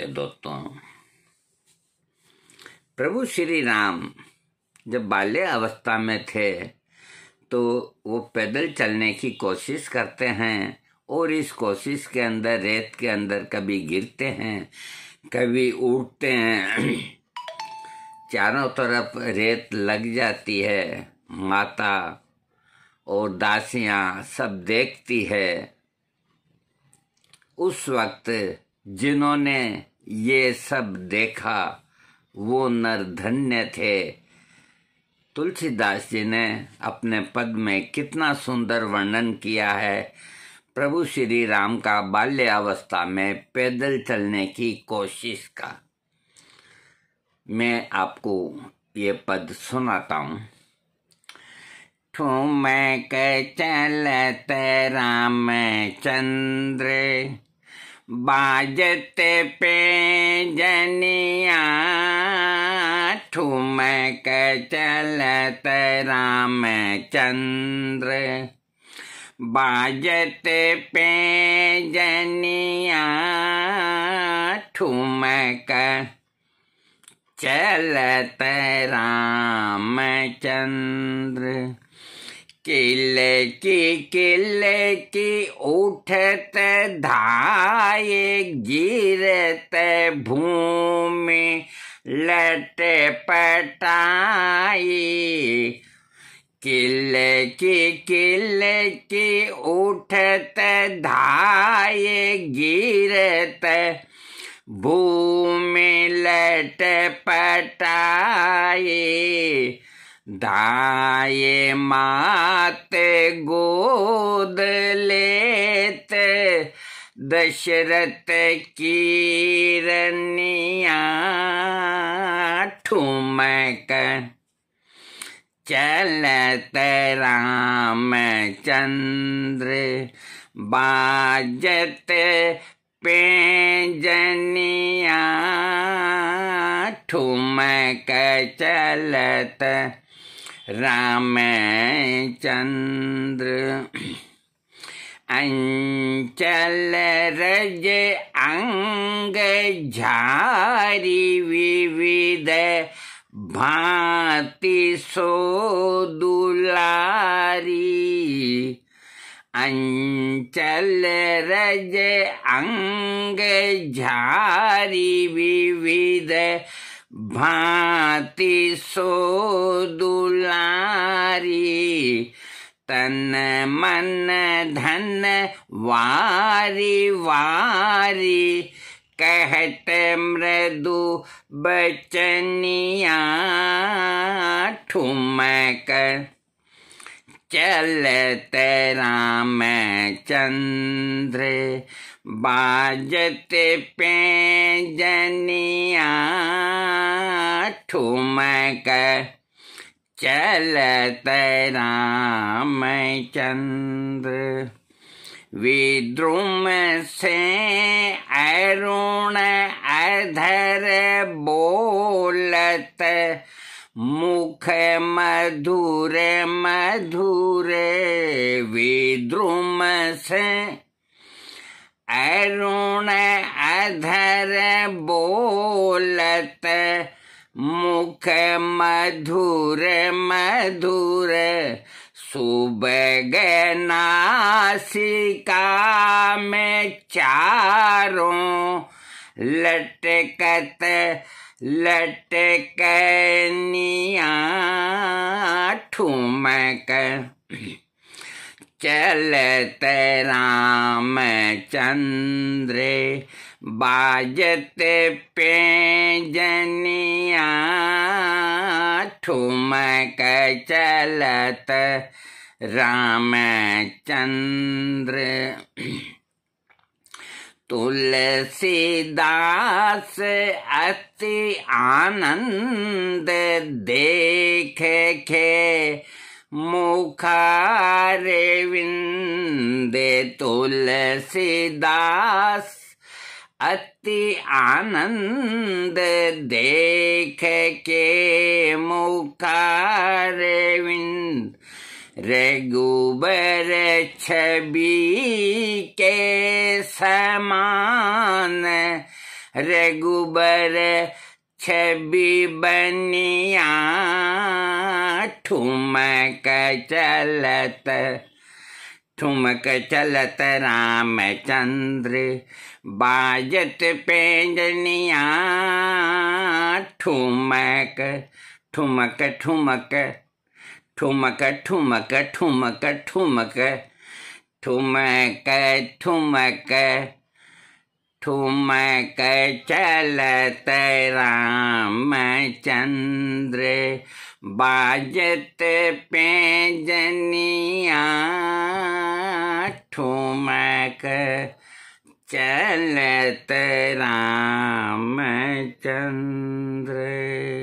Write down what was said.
नमस्ते दोस्तों प्रभु श्री राम जब बाल्य अवस्था में थे तो वो पैदल चलने की कोशिश करते हैं और इस कोशिश के अंदर रेत के अंदर कभी गिरते हैं कभी उठते हैं चारों तरफ रेत लग जाती है माता और दासियां सब देखती है उस वक्त जिन्होंने ये सब देखा वो नरधन्य थे तुलसीदास जी ने अपने पद में कितना सुंदर वर्णन किया है प्रभु श्री राम का बाल्यावस्था में पैदल चलने की कोशिश का मैं आपको ये पद सुनाता हूँ ठूम के चलते राम चंद्र बाजते पे जनिया ठुमक चलत राम चंद्र बाजते पे जनिया ठुमक चलत रामचंद्र की किले की उठत धाये गिरत भूमि लट पटाई किले की उठत धाये गिरत भूमि लट पटाई दाए माते गोद लेते दशरथ कीरनिया ठुमक चलत राम चंद्र बाजत पेजनिया ठुमक चलत चंद्र अंचल रज अंग झारी विविध भांति सो दुलारी अंचल रज अंग झारी विविध भांति सो दुलारी तन मन धन वारी वारी कहत मृदु बचनिया ठुमक चलत राम चंद्र बाजत पे जनिया ठूम कर चलते राम चंद्र विद्रुम से अरुण अधर बोलत मुख मधुर मधुर विद्रुम से अरुण अधर बोलत मुख मधुर मधुर सुब सुबगनासिका में चारों लटकत लटकनिया ठुमक चलते राम चंद्रे बाजते ठुम ठुमक चलत राम चंद्र तुलसीदास अति आनंद देख के मुखारविन्दे तुलसीदास अति आनंद देख के मुखारविंद रघुबर छवि के समान रघुबर छवि बनिया ठुमक चलत ठुमक चलत राम चंद्र बाजत पेंजनिया ठुमक ठुमक ठुमक ठुमक ठुमक ठुमक ठुमक ठुमक ठुमक ठुमक चलत राम चंद्र बाजत पेजनिया ठुमक चलत राम चंद्र